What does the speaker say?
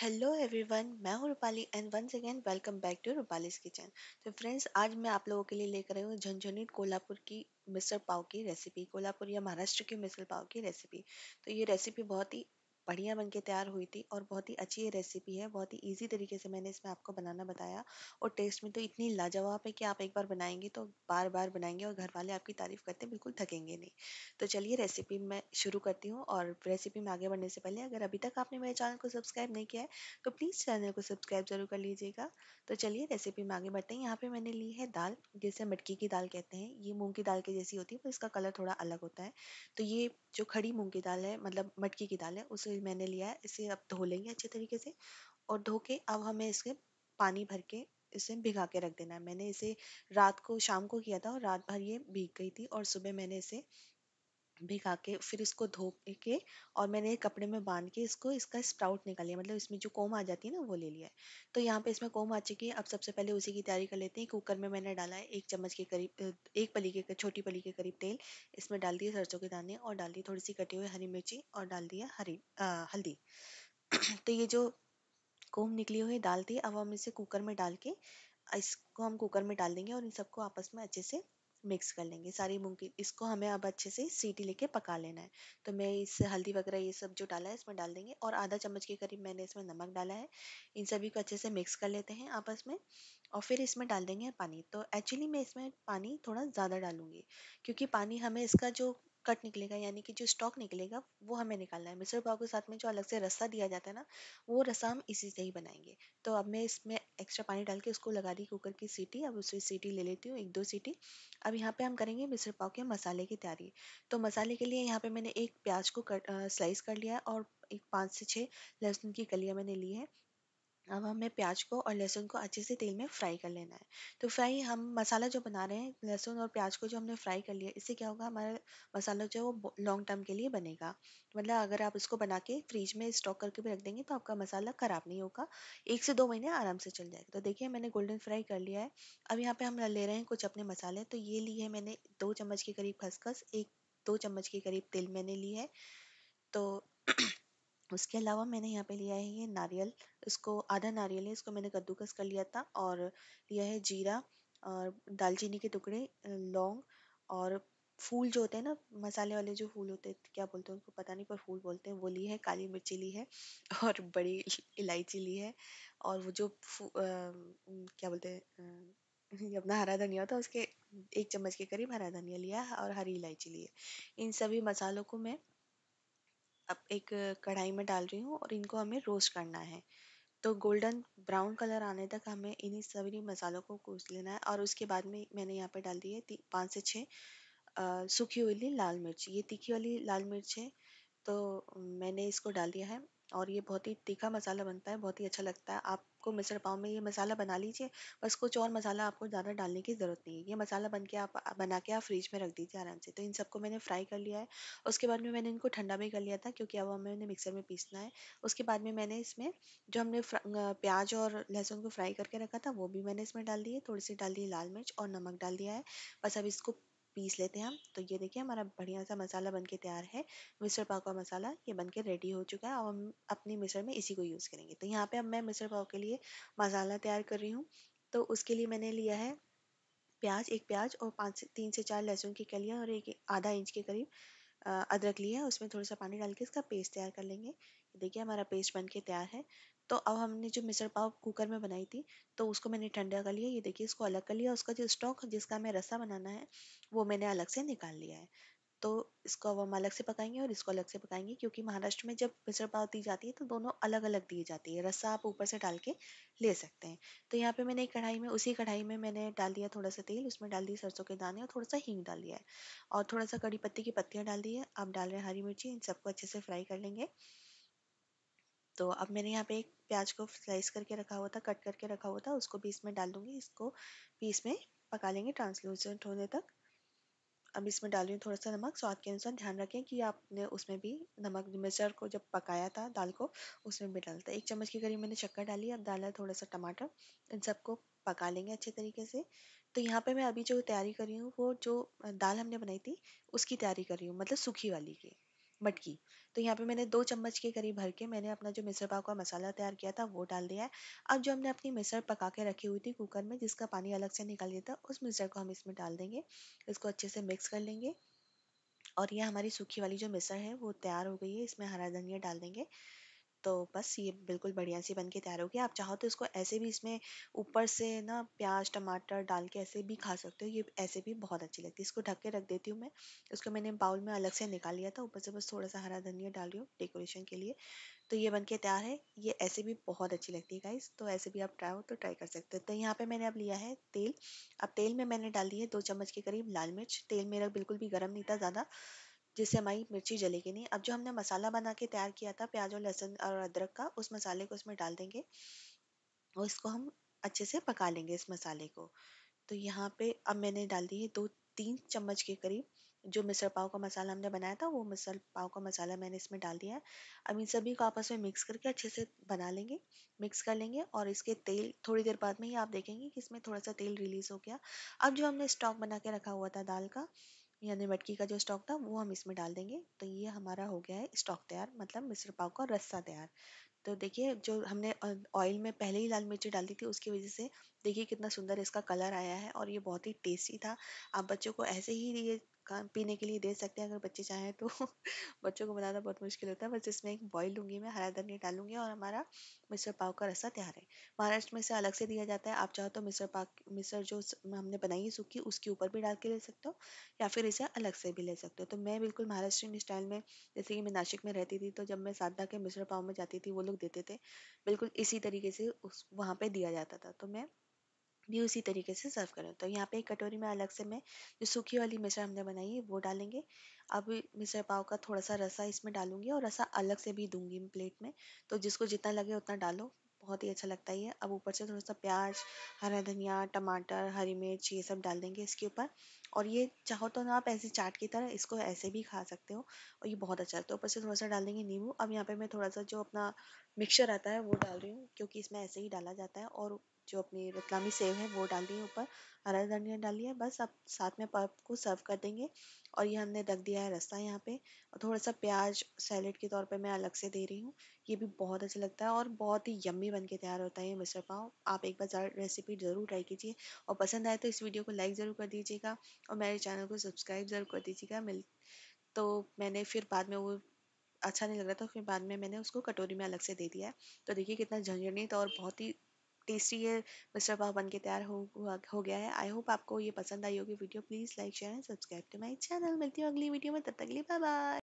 hello everyone मैं हूँ Rupali and once again welcome back to Rupali's kitchen तो फ्रेंड्स आज मैं आप लोगों के लिए लेकर आई हूँ झंझनीट कोल्हापुर की मिसल पाव की रेसिपी कोल्हापुर या महाराष्ट्र की मिसल पाव की रेसिपी तो ये रेसिपी बहुत ही बढ़िया बन के तैयार हुई थी और बहुत ही अच्छी ये रेसिपी है बहुत ही ईजी तरीके से मैंने इसमें आपको बनाना बताया और टेस्ट में तो इतनी लाजवाब है कि आप एक बार बनाएंगे तो बार बार बनाएंगे और घर वाले आपकी तारीफ़ करते बिल्कुल थकेंगे नहीं तो चलिए रेसिपी मैं शुरू करती हूँ और रेसिपी में आगे बढ़ने से पहले अगर अभी तक आपने मेरे चैनल को सब्सक्राइब नहीं किया है तो प्लीज़ चैनल को सब्सक्राइब ज़रूर कर लीजिएगा तो चलिए रेसिपी में आगे बढ़ते हैं यहाँ पर मैंने ली है दाल जिसे मटकी की दाल कहते हैं ये मूँग की दाल के जैसी होती है पर इसका कलर थोड़ा अलग होता है तो ये जो खड़ी मूँग की दाल है मतलब मटकी की दाल है उसे मैंने लिया है इसे अब धो लेंगे अच्छे तरीके से और धो के अब हमें इसे पानी भर के इसे भिगा के रख देना है मैंने इसे रात को शाम को किया था और रात भर ये भीग गई थी और सुबह मैंने इसे भिगा के फिर इसको धो के और मैंने कपड़े में बांध के इसको इसका स्प्राउट निकाल लिया मतलब इसमें जो कोम आ जाती है ना वो ले लिया है तो यहाँ पे इसमें कोम आ चुकी है अब सबसे पहले उसी की तैयारी कर लेते हैं कुकर में मैंने डाला है एक चम्मच के करीब एक पली के छोटी पली के करीब तेल इसमें डाल दिए सरसों के दाने और डाल दिए थोड़ी सी कटी हुई हरी मिर्ची और डाल दिया हरी हल्दी तो ये जो कोम निकली हुई डालती दी अब हम इसे कुकर में डाल के इसको हम कुकर में डाल देंगे और इन सबको आपस में अच्छे से मिक्स कर लेंगे सारी मूंग की इसको हमें अब अच्छे से सीटी लेके पका लेना है तो मैं इस हल्दी वगैरह ये सब जो डाला है इसमें डाल देंगे और आधा चम्मच के करीब मैंने इसमें नमक डाला है इन सभी को अच्छे से मिक्स कर लेते हैं आपस में और फिर इसमें डाल देंगे पानी तो एक्चुअली मैं इसमें पानी थोड़ा ज़्यादा डालूँगी क्योंकि पानी हमें इसका जो कट निकलेगा यानी कि जो स्टॉक निकलेगा वो हमें निकालना है मिसल पाव के साथ में जो अलग से रस्सा दिया जाता है ना वो रस्सा हम इसी से ही बनाएंगे तो अब मैं इसमें एक्स्ट्रा पानी डाल के उसको लगा दी कुकर की सीटी अब उसकी सीटी ले लेती हूँ एक दो सीटी अब यहाँ पे हम करेंगे मिसल पाव के मसाले की तैयारी तो मसाले के लिए यहाँ पे मैंने एक प्याज को कट स्लाइस कर लिया और एक पाँच से छः लहसुन की कलियाँ मैंने ली है अब हमें प्याज को और लहसुन को अच्छे से तेल में फ्राई कर लेना है तो फ्राई हम मसाला जो बना रहे हैं लहसुन और प्याज को जो हमने फ्राई कर लिया इससे क्या होगा हमारा मसाला जो है वो लॉन्ग टर्म के लिए बनेगा मतलब अगर आप इसको बना के फ्रिज में स्टॉक करके भी रख देंगे तो आपका मसाला ख़राब नहीं होगा एक से दो महीने आराम से चल जाएगा तो देखिए मैंने गोल्डन फ्राई कर लिया है अब यहाँ पर हम ले रहे हैं कुछ अपने मसाले तो ये लिए है मैंने दो चम्मच के करीब खसखस एक दो चम्मच के करीब तेल मैंने ली है तो उसके अलावा मैंने यहाँ पे लिया है ये नारियल इसको आधा नारियल है इसको मैंने कद्दूकस कर लिया था और लिया है जीरा और दालचीनी के टुकड़े लौंग और फूल जो होते हैं ना मसाले वाले जो फूल होते हैं क्या बोलते हैं उनको पता नहीं पर फूल बोलते हैं वो ली है काली मिर्ची ली है और बड़ी इलायची ली है और वो जो आ, क्या बोलते हैं अपना हरा धनिया होता है उसके एक चम्मच के करीब हरा धनिया लिया और हरी इलायची ली है इन सभी मसालों को मैं अब एक कढ़ाई में डाल रही हूँ और इनको हमें रोस्ट करना है तो गोल्डन ब्राउन कलर आने तक हमें इन्हीं सभी मसालों को कूच लेना है और उसके बाद में मैंने यहाँ पर डाल दी है पाँच से छः सूखी हुई लाल मिर्च ये तीखी वाली लाल मिर्च है तो मैंने इसको डाल दिया है और ये बहुत ही तीखा मसाला बनता है बहुत ही अच्छा लगता है आपको मिसल पाव में ये मसाला बना लीजिए बस कुछ और मसाला आपको ज़्यादा डालने की ज़रूरत नहीं है ये मसाला बन के आप बना के आप फ्रिज में रख दीजिए आराम से तो इन सबको मैंने फ्राई कर लिया है उसके बाद में मैंने इनको ठंडा भी कर लिया था क्योंकि अब हमें इन्हें मिक्सर में पीसना है उसके बाद में मैंने इसमें जो हमने प्याज और लहसुन को फ्राई करके रखा था वो भी मैंने इसमें डाल दिए थोड़ी सी डाल दी लाल मिर्च और नमक डाल दिया है बस अब इसको पीस लेते हैं हम तो ये देखिए हमारा बढ़िया सा मसाला बन के तैयार है मिस्र पाव का मसाला ये बन के रेडी हो चुका है अब हम अपनी मिस्र में इसी को यूज़ करेंगे तो यहाँ पे अब मैं मिस्र पाव के लिए मसाला तैयार कर रही हूँ तो उसके लिए मैंने लिया है प्याज एक प्याज और पाँच तीन से चार लहसुन की कलियाँ और एक आधा इंच के करीब अदरक लिया है उसमें थोड़ा सा पानी डाल के इसका पेस्ट तैयार कर लेंगे देखिए हमारा पेस्ट बन के तैयार है तो अब हमने जो मिसल पाव कुकर में बनाई थी तो उसको मैंने ठंडा कर लिया ये देखिए इसको अलग कर लिया उसका जो स्टॉक जिसका हमें रसा बनाना है वो मैंने अलग से निकाल लिया है तो इसको अब हम अलग से पकाएंगे और इसको अलग से पकाएंगे क्योंकि महाराष्ट्र में जब मिसल पाव दी जाती है तो दोनों अलग अलग दी जाती है रस्सा आप ऊपर से डाल के ले सकते हैं तो यहाँ पे मैंने एक कढ़ाई में उसी कढ़ाई में मैंने डाल दिया थोड़ा सा तेल उसमें डाल दिए सरसों के दाने और थोड़ा सा हींग डाल दिया है और थोड़ा सा कड़ी पत्ती की पत्तियाँ डाल दी है आप डाल रहे हैं हरी मिर्ची इन सबको अच्छे से फ्राई कर लेंगे तो अब मैंने यहाँ पे एक प्याज को स्लाइस करके रखा हुआ था कट करके रखा हुआ था उसको भी इसमें डाल दूँगी इसको भी इसमें पका लेंगे ट्रांसलूसेंट होने तक अब इसमें डाल रही हूँ थोड़ा सा नमक स्वाद के अनुसार ध्यान रखें कि आपने उसमें भी नमक मिर्चर को जब पकाया था दाल को उसमें भी डाला था एक चम्मच के करीब मैंने शक्कर डाली अब डाला थोड़ा सा टमाटर इन सबको पका लेंगे अच्छे तरीके से तो यहाँ पे मैं अभी जो तैयारी कर रही हूँ वो जो दाल हमने बनाई थी उसकी तैयारी कर रही हूँ मतलब सूखी वाली की मटकी तो यहाँ पे मैंने दो चम्मच के करीब भर के मैंने अपना जो मिसर पाव का मसाला तैयार किया था वो डाल दिया है अब जो हमने अपनी मिसर पका के रखी हुई थी कुकर में जिसका पानी अलग से निकाल दिया था उस मिसर को हम इसमें डाल देंगे इसको अच्छे से मिक्स कर लेंगे और यह हमारी सूखी वाली जो मिसर है वो तैयार हो गई है इसमें हरा धनिया डाल देंगे तो बस ये बिल्कुल बढ़िया सी बनके तैयार होगी आप चाहो तो इसको ऐसे भी इसमें ऊपर से ना प्याज टमाटर डाल के ऐसे भी खा सकते हो ये ऐसे भी बहुत अच्छी लगती है इसको ढक के रख देती हूँ मैं उसको मैंने बाउल में अलग से निकाल लिया था ऊपर से बस थोड़ा सा हरा धनिया डाल रही हूँ डेकोरेशन के लिए तो ये बन तैयार है ये ऐसे भी बहुत अच्छी लगती है गाइस तो ऐसे भी आप ट्राई हो तो ट्राई कर सकते हो तो यहाँ पर मैंने अब लिया है तेल अब तेल में मैंने डाल दी है दो चम्मच के करीब लाल मिर्च तेल मेरा बिल्कुल भी गर्म नहीं था ज़्यादा जिससे हमारी मिर्ची जलेगी नहीं अब जो हमने मसाला बना के तैयार किया था प्याज और लहसुन और अदरक का उस मसाले को उसमें डाल देंगे और इसको हम अच्छे से पका लेंगे इस मसाले को तो यहाँ पे अब मैंने डाल दी है दो तीन चम्मच के करीब जो मिसल पाव का मसाला हमने बनाया था वो मिसल पाव का मसाला मैंने इसमें डाल दिया है अब इन सभी को आपस में मिक्स करके अच्छे से बना लेंगे मिक्स कर लेंगे और इसके तेल थोड़ी देर बाद में ही आप देखेंगे कि इसमें थोड़ा सा तेल रिलीज़ हो गया अब जो हमने स्टॉक बना के रखा हुआ था दाल का यानी मटकी का जो स्टॉक था वो हम इसमें डाल देंगे तो ये हमारा हो गया है स्टॉक तैयार मतलब मिस्र पाव का रस्सा तैयार तो देखिए जो हमने ऑयल में पहले ही लाल मिर्ची डाल दी थी उसकी वजह से देखिए कितना सुंदर इसका कलर आया है और ये बहुत ही टेस्टी था आप बच्चों को ऐसे ही ये खा पीने के लिए दे सकते हैं अगर बच्चे चाहें तो बच्चों को बनाना बहुत मुश्किल होता है बस इसमें एक बॉईल लूँगी मैं हरा धनिया डालूंगी और हमारा मिस्र पाव का रसा तैयार है महाराष्ट्र में इसे अलग से दिया जाता है आप चाहो तो मिस्र पाव मिस्र जो हमने बनाई है सूखी उसके ऊपर भी डाल के ले सकते हो या फिर इसे अलग से भी ले सकते हो तो मैं बिल्कुल महाराष्ट्र स्टाइल में जैसे कि मैं नाशिक में रहती थी तो जब मैं सादा के मिस्र पाव में जाती थी वो लोग देते थे बिल्कुल इसी तरीके से उस वहाँ पर दिया जाता था तो मैं भी उसी तरीके से सर्व करें तो यहाँ पे एक कटोरी में अलग से मैं जो सूखी वाली मिश्रा हमने बनाई है वो डालेंगे अब मिश्रा पाव का थोड़ा सा रसा इसमें डालूंगी और रसा अलग से भी दूंगी प्लेट में तो जिसको जितना लगे उतना डालो बहुत ही अच्छा लगता है अब ऊपर से थोड़ा सा प्याज हरा धनिया टमाटर हरी मिर्च ये सब डाल देंगे इसके ऊपर और ये चाहो तो ना आप ऐसे चाट की तरह इसको ऐसे भी खा सकते हो और ये बहुत अच्छा लगता है ऊपर से थोड़ा सा डाल देंगे नींबू अब यहाँ पे मैं थोड़ा सा जो अपना मिक्सचर आता है वो डाल रही हूँ क्योंकि इसमें ऐसे ही डाला जाता है और जो अपनी रतलामी सेव है वो डाल दी है ऊपर हरा धनिया डाल दिया बस अब साथ में पर्व को सर्व कर देंगे और ये हमने रख दिया है रस्ता यहाँ पे और थोड़ा सा प्याज सैलेड के तौर पे मैं अलग से दे रही हूँ ये भी बहुत अच्छा लगता है और बहुत ही यम्मी बन के तैयार होता है ये मिसर पाव आप एक बार रेसिपी ज़रूर ट्राई कीजिए और पसंद आए तो इस वीडियो को लाइक ज़रूर कर दीजिएगा और मेरे चैनल को सब्सक्राइब ज़रूर कर दीजिएगा मिल तो मैंने फिर बाद में वो अच्छा नहीं लग रहा था फिर बाद में मैंने उसको कटोरी में अलग से दे दिया है तो देखिए कितना झंझट और बहुत ही टेस्टी ये मिस्टर पाव बन के तैयार हो हो गया है आई होप आपको ये पसंद आई होगी video please like share and subscribe to my channel मिलती हूँ अगली वीडियो में तब तक लिए बाय बाय